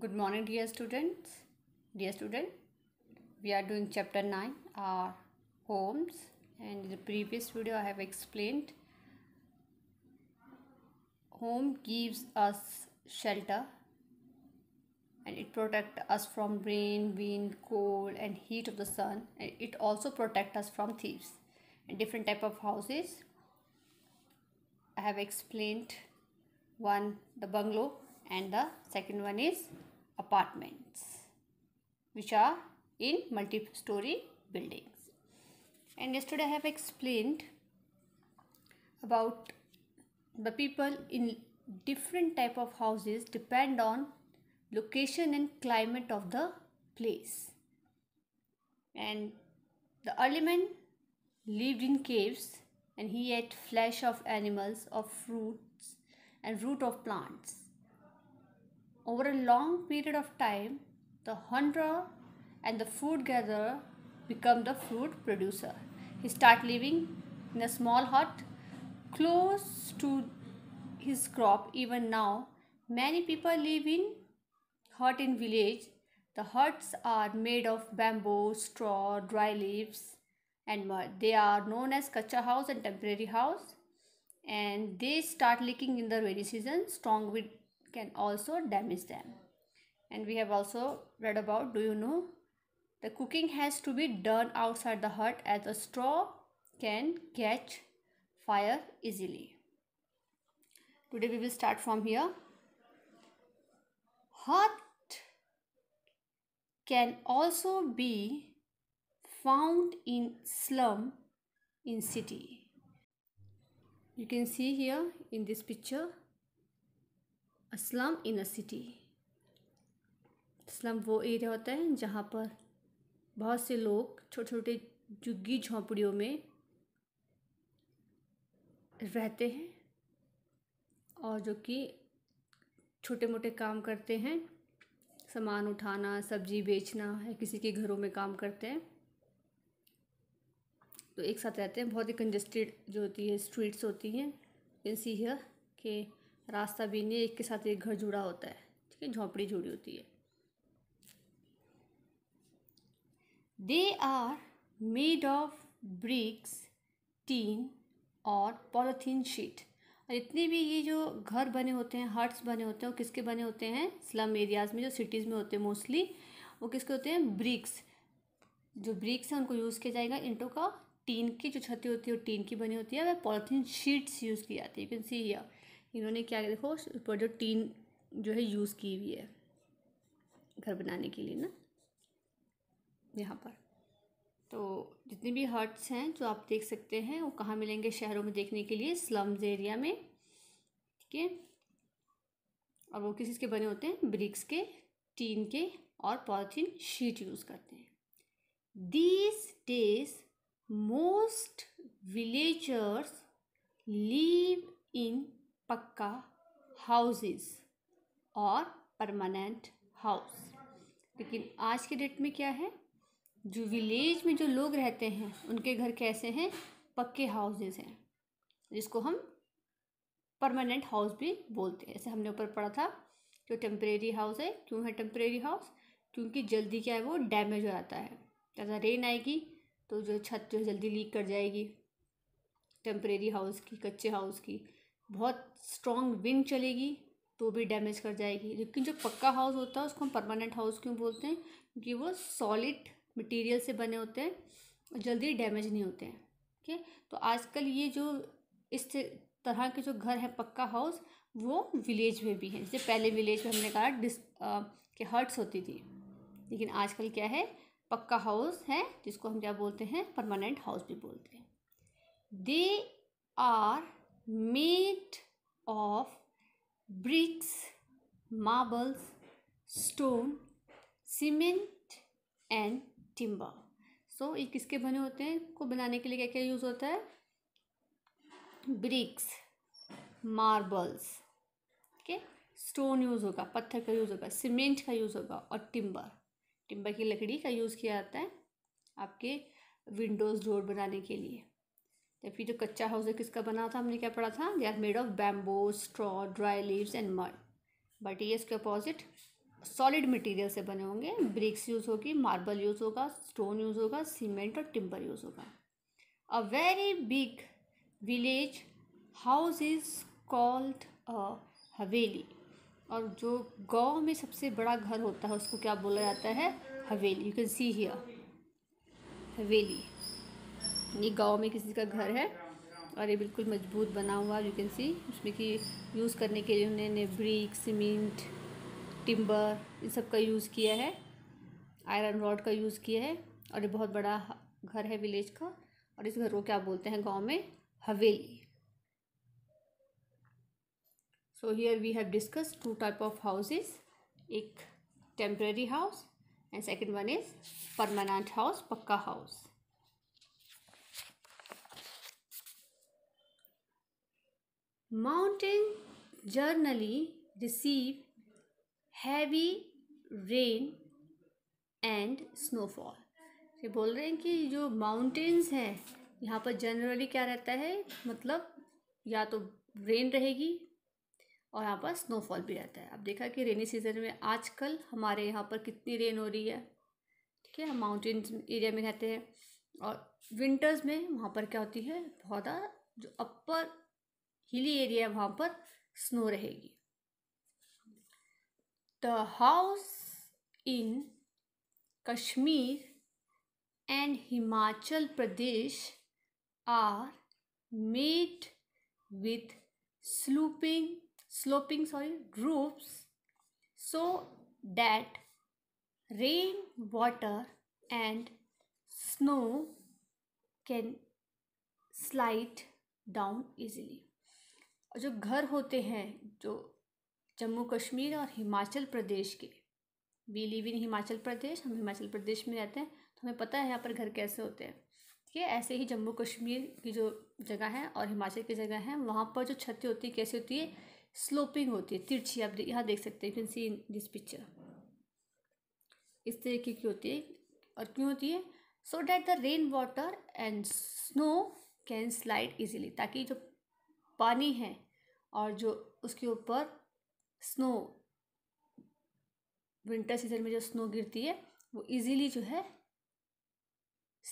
good morning dear students dear student we are doing chapter 9 our homes and in the previous video i have explained home gives us shelter and it protect us from rain wind cold and heat of the sun and it also protect us from thieves and different type of houses i have explained one the bungalow and the second one is apartments which are in multi-story buildings and yesterday I have explained about the people in different type of houses depend on location and climate of the place and the early man lived in caves and he ate flesh of animals of fruits and root of plants over a long period of time, the hunter and the food gatherer become the fruit producer. He start living in a small hut close to his crop even now. Many people live in hut in village. The huts are made of bamboo, straw, dry leaves and mud. They are known as kacha house and temporary house and they start leaking in the rainy season strong wind can also damage them and we have also read about do you know the cooking has to be done outside the hut as a straw can catch fire easily today we will start from here hut can also be found in slum in city you can see here in this picture a in a city slum वो area होता है जहाँ पर बहुत से लोग छोटे छोटे झुग्गी झोंपड़ियों में रहते हैं और जो कि छोटे मोटे काम करते हैं सामान उठाना सब्जी बेचना है किसी के घरों में काम करते हैं तो एक साथ रहते हैं बहुत ही कंजस्टेड जो होती है स्ट्रीट्स होती हैं यू सी हियर के रास्ता भी नहीं एक के साथ एक घर जुड़ा होता है ठीक है झोंपड़ी जुड़ी होती है they are made of bricks tin और पॉलिथीन शीट और इतने भी ये जो घर बने होते हैं हट्स बने होते हैं वो किसके बने होते हैं स्लम एरियाज़ में जो सिटीज़ में होते हैं मोस्टली वो किसके होते हैं ब्रिक्स जो ब्रिक्स हैं उनको यूज़ किया जाएगा इंटो का टीन की जो छतें होती है वो टीन की बनी होती है वह पॉलिथीन शीट्स यूज़ की जाती है यू कैन सी हियर इन्होंने क्या देखो ऊपर जो टीन जो है यूज़ की हुई है घर बनाने के लिए ना यहाँ पर तो जितने भी हर्ट्स हैं जो आप देख सकते हैं वो कहाँ मिलेंगे शहरों में देखने के लिए स्लम्स एरिया में ठीक है और वो किस चीज़ के बने होते हैं ब्रिक्स के टीन के और पॉलिथीन शीट यूज़ करते हैं these days most villagers live in pucca houses और परमानेंट हाउस लेकिन आज के डेट में क्या है जो विलेज में जो लोग रहते हैं उनके घर कैसे हैं पक्के हाउसेज हैं जिसको हम परमानेंट हाउस भी बोलते हैं ऐसे हमने ऊपर पढ़ा था जो टेम्परेरी हाउस है क्यों है टेम्परेरी हाउस क्योंकि जल्दी क्या है वो डैमेज हो जाता है ज़्यादा रेन आएगी तो जो छत जो जल्दी लीक कर जाएगी टेम्परेरी हाउस की कच्चे हाउस की बहुत स्ट्रॉन्ग विंड चलेगी तो भी डैमेज कर जाएगी लेकिन जो पक्का हाउस होता है उसको हम परमानेंट हाउस क्यों बोलते हैं क्योंकि वो सॉलिड मटेरियल से बने होते हैं और जल्दी डैमेज नहीं होते हैं ठीक है तो आजकल ये जो इस तरह के जो घर हैं पक्का हाउस वो विलेज में भी हैं जैसे पहले विलेज में हमने कहा डिस के हर्ट्स होती थी लेकिन आजकल क्या है पक्का हाउस है जिसको हम क्या बोलते हैं परमानेंट हाउस भी बोलते हैं they are made of bricks marbles stone cement and timber so ये किसके बने होते हैं को बनाने के लिए क्या क्या यूज़ होता है bricks marbles okay stone use होगा पत्थर का यूज़ होगा सीमेंट का यूज़ होगा और टिम्बर टिम्बर की लकड़ी का यूज़ किया जाता है आपके विंडोज़ डोर बनाने के लिए फिर जो कच्चा हाउस है किसका बना था हमने क्या पढ़ा था they are made of bamboo straw dry leaves and mud but ये इसके अपोजिट सॉलिड मटेरियल से बने होंगे ब्रिक्स यूज़ होगी मार्बल यूज़ होगा स्टोन यूज़ होगा सीमेंट और टिम्बर यूज़ होगा a very big village house is called a haveli और जो गांव में सबसे बड़ा घर होता है उसको क्या बोला जाता है हवेली यू कैन सी हियर हवेली ये गांव में किसी का घर है और ये बिल्कुल मजबूत बना हुआ यू कैन सी उसमें कि यूज़ करने के लिए उन्होंने ब्रिक सीमेंट टिम्बर इन सब का यूज़ किया है आयरन रॉड का यूज़ किया है और ये बहुत बड़ा घर है विलेज का और इस घर को क्या बोलते हैं गांव में हवेली so here we have discuss two type of houses एक temporary house and second one is permanent house pucca house mountain generally receive heavy rain and snowfall ये बोल रहे हैं कि जो माउंटेन्स हैं यहाँ पर जनरली क्या रहता है मतलब या तो रेन रहेगी और यहाँ पर स्नोफॉल भी रहता है आप देखा कि रेनी सीज़न में आजकल हमारे यहाँ पर कितनी रेन हो रही है ठीक है हम माउंटेन एरिया में रहते हैं और विंटर्स में वहाँ पर क्या होती है बहुत जो अपर हिली एरिया वहाँ पर स्नो रहेगी the house in Kashmir and Himachal Pradesh are made with sloping sloping sorry roofs so that rain water and snow can slide down easily और जो घर होते हैं जो जम्मू कश्मीर और हिमाचल प्रदेश के we live in Himachal Pradesh हम हिमाचल प्रदेश में रहते हैं तो हमें पता है यहाँ पर घर कैसे होते हैं ठीक है ऐसे ही जम्मू कश्मीर की जो जगह है और हिमाचल की जगह है वहाँ पर जो छतें होती है कैसी होती है स्लोपिंग होती है तिरछी आप यहाँ देख सकते हैं सी इन दिस पिक्चर इस तरीके की होती है और क्यों होती है so that the rain water and snow can slide easily ताकि जो पानी है और जो उसके ऊपर स्नो विंटर सीजन में जो स्नो गिरती है वो इजीली जो है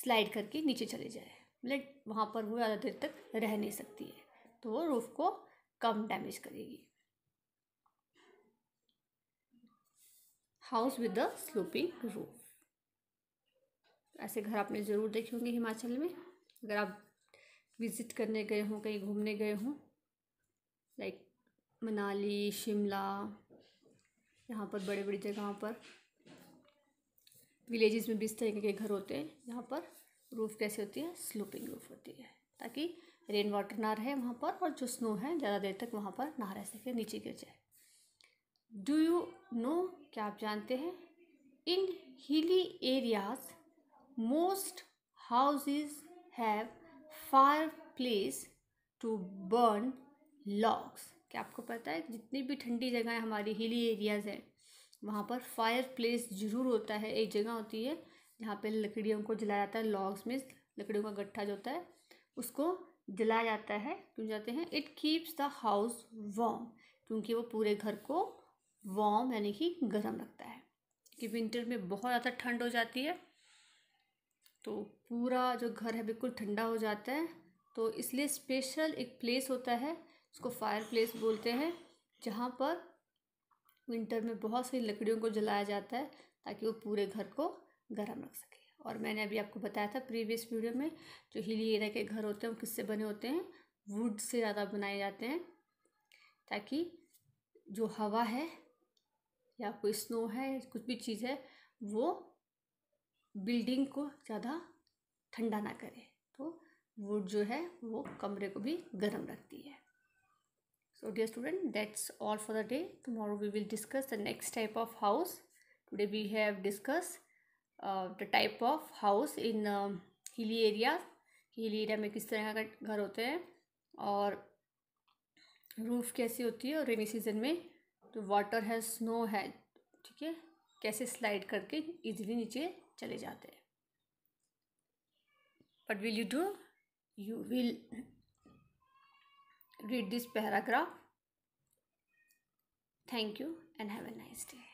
स्लाइड करके नीचे चले जाए मतलब वहाँ पर वो ज़्यादा देर तक रह नहीं सकती है तो वो रूफ़ को कम डैमेज करेगी house with the sloping roof ऐसे घर आपने ज़रूर देखे होंगे हिमाचल में अगर आप विज़िट करने गए हों कहीं घूमने गए हों लाइक मनाली शिमला यहाँ पर बड़े बड़ी जगहों पर विलेजेस में बीस तरीके के घर होते हैं यहाँ पर रूफ़ कैसे होती है स्लोपिंग रूफ़ होती है ताकि रेन वाटर ना रहे वहाँ पर और जो स्नो है ज़्यादा देर तक वहाँ पर ना रह सके नीचे गिर जाए डू यू नो क्या आप जानते हैं in hilly areas most houses have fireplace to burn logs. क्या आपको पता है जितनी भी ठंडी जगह हमारी हिली एरियाज़ हैं वहाँ पर फायर प्लेस ज़रूर होता है एक जगह होती है जहाँ पे लकड़ियों को जलाया जाता है लॉग्स में लकड़ियों का गट्ठा जो होता है उसको जलाया जाता है क्यों जाते हैं it keeps the house warm क्योंकि वो पूरे घर को वॉम यानी कि गर्म रखता है कि विंटर में बहुत ज़्यादा ठंड हो जाती है तो पूरा जो घर है बिल्कुल ठंडा हो जाता है तो इसलिए स्पेशल एक प्लेस होता है उसको फायर प्लेस बोलते हैं जहाँ पर विंटर में बहुत सी लकड़ियों को जलाया जाता है ताकि वो पूरे घर को गर्म रख सके और मैंने अभी आपको बताया था प्रीवियस वीडियो में जो हिली एरिया के घर होते हैं वो किससे बने होते हैं वुड से ज़्यादा बनाए जाते हैं ताकि जो हवा है या कोई स्नो है कुछ भी चीज़ है वो बिल्डिंग को ज़्यादा ठंडा ना करे तो वुड जो है वो कमरे को भी गर्म रखती है so dear student that's all for the day tomorrow we will discuss the next type of house today we have discuss the type of house in hilly area hilly area में किस तरह का घर होते हैं और रूफ कैसी होती है और रेनी सीजन में तो वाटर है स्नो है ठीक है कैसे स्लाइड करके इजीली नीचे चले जाते हैं but will you do you will read this paragraph thank you and have a nice day